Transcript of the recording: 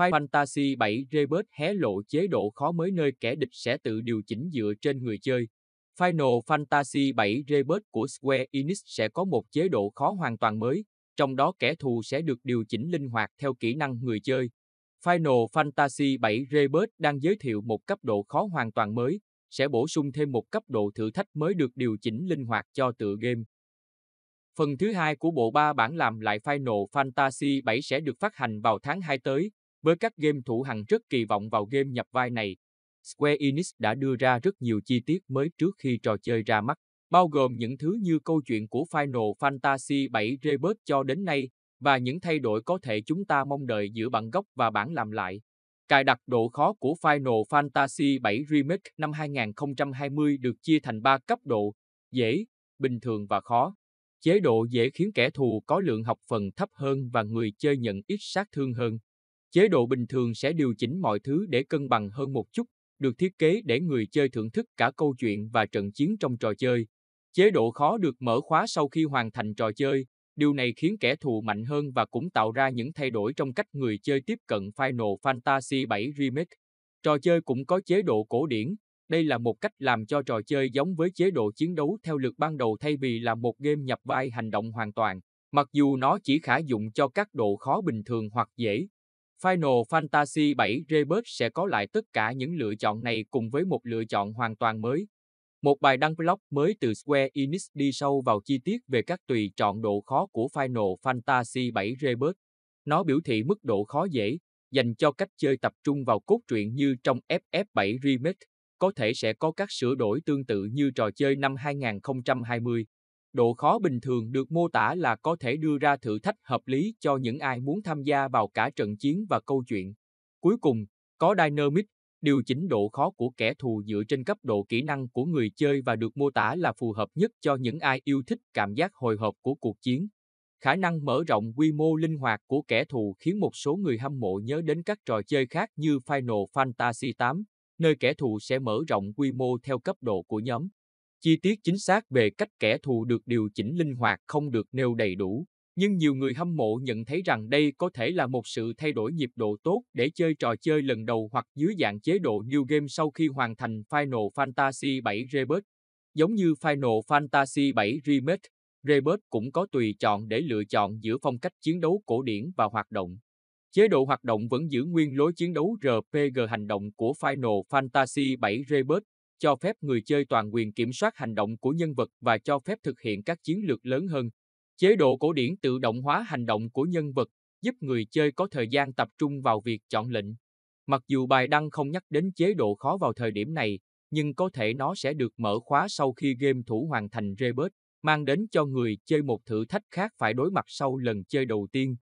Final Fantasy 7 Rebirth hé lộ chế độ khó mới nơi kẻ địch sẽ tự điều chỉnh dựa trên người chơi. Final Fantasy 7 Rebirth của Square Enix sẽ có một chế độ khó hoàn toàn mới, trong đó kẻ thù sẽ được điều chỉnh linh hoạt theo kỹ năng người chơi. Final Fantasy 7 Rebirth đang giới thiệu một cấp độ khó hoàn toàn mới, sẽ bổ sung thêm một cấp độ thử thách mới được điều chỉnh linh hoạt cho tựa game. Phần thứ hai của bộ ba bản làm lại Final Fantasy 7 sẽ được phát hành vào tháng 2 tới, với các game thủ hằng rất kỳ vọng vào game nhập vai này, Square Enix đã đưa ra rất nhiều chi tiết mới trước khi trò chơi ra mắt, bao gồm những thứ như câu chuyện của Final Fantasy VII Rebirth cho đến nay và những thay đổi có thể chúng ta mong đợi giữa bản gốc và bản làm lại. Cài đặt độ khó của Final Fantasy VII Remake năm 2020 được chia thành 3 cấp độ, dễ, bình thường và khó. Chế độ dễ khiến kẻ thù có lượng học phần thấp hơn và người chơi nhận ít sát thương hơn. Chế độ bình thường sẽ điều chỉnh mọi thứ để cân bằng hơn một chút, được thiết kế để người chơi thưởng thức cả câu chuyện và trận chiến trong trò chơi. Chế độ khó được mở khóa sau khi hoàn thành trò chơi, điều này khiến kẻ thù mạnh hơn và cũng tạo ra những thay đổi trong cách người chơi tiếp cận Final Fantasy VII Remake. Trò chơi cũng có chế độ cổ điển, đây là một cách làm cho trò chơi giống với chế độ chiến đấu theo lượt ban đầu thay vì là một game nhập vai hành động hoàn toàn, mặc dù nó chỉ khả dụng cho các độ khó bình thường hoặc dễ. Final Fantasy 7 Rebirth sẽ có lại tất cả những lựa chọn này cùng với một lựa chọn hoàn toàn mới. Một bài đăng blog mới từ Square Enix đi sâu vào chi tiết về các tùy chọn độ khó của Final Fantasy 7 Rebirth. Nó biểu thị mức độ khó dễ, dành cho cách chơi tập trung vào cốt truyện như trong FF7 Remake, có thể sẽ có các sửa đổi tương tự như trò chơi năm 2020. Độ khó bình thường được mô tả là có thể đưa ra thử thách hợp lý cho những ai muốn tham gia vào cả trận chiến và câu chuyện. Cuối cùng, có Dynamic, điều chỉnh độ khó của kẻ thù dựa trên cấp độ kỹ năng của người chơi và được mô tả là phù hợp nhất cho những ai yêu thích cảm giác hồi hộp của cuộc chiến. Khả năng mở rộng quy mô linh hoạt của kẻ thù khiến một số người hâm mộ nhớ đến các trò chơi khác như Final Fantasy VIII, nơi kẻ thù sẽ mở rộng quy mô theo cấp độ của nhóm. Chi tiết chính xác về cách kẻ thù được điều chỉnh linh hoạt không được nêu đầy đủ, nhưng nhiều người hâm mộ nhận thấy rằng đây có thể là một sự thay đổi nhịp độ tốt để chơi trò chơi lần đầu hoặc dưới dạng chế độ New Game sau khi hoàn thành Final Fantasy VII Rebirth. Giống như Final Fantasy VII Remake, Rebirth cũng có tùy chọn để lựa chọn giữa phong cách chiến đấu cổ điển và hoạt động. Chế độ hoạt động vẫn giữ nguyên lối chiến đấu RPG hành động của Final Fantasy VII Rebirth, cho phép người chơi toàn quyền kiểm soát hành động của nhân vật và cho phép thực hiện các chiến lược lớn hơn. Chế độ cổ điển tự động hóa hành động của nhân vật giúp người chơi có thời gian tập trung vào việc chọn lệnh. Mặc dù bài đăng không nhắc đến chế độ khó vào thời điểm này, nhưng có thể nó sẽ được mở khóa sau khi game thủ hoàn thành Rebirth, mang đến cho người chơi một thử thách khác phải đối mặt sau lần chơi đầu tiên.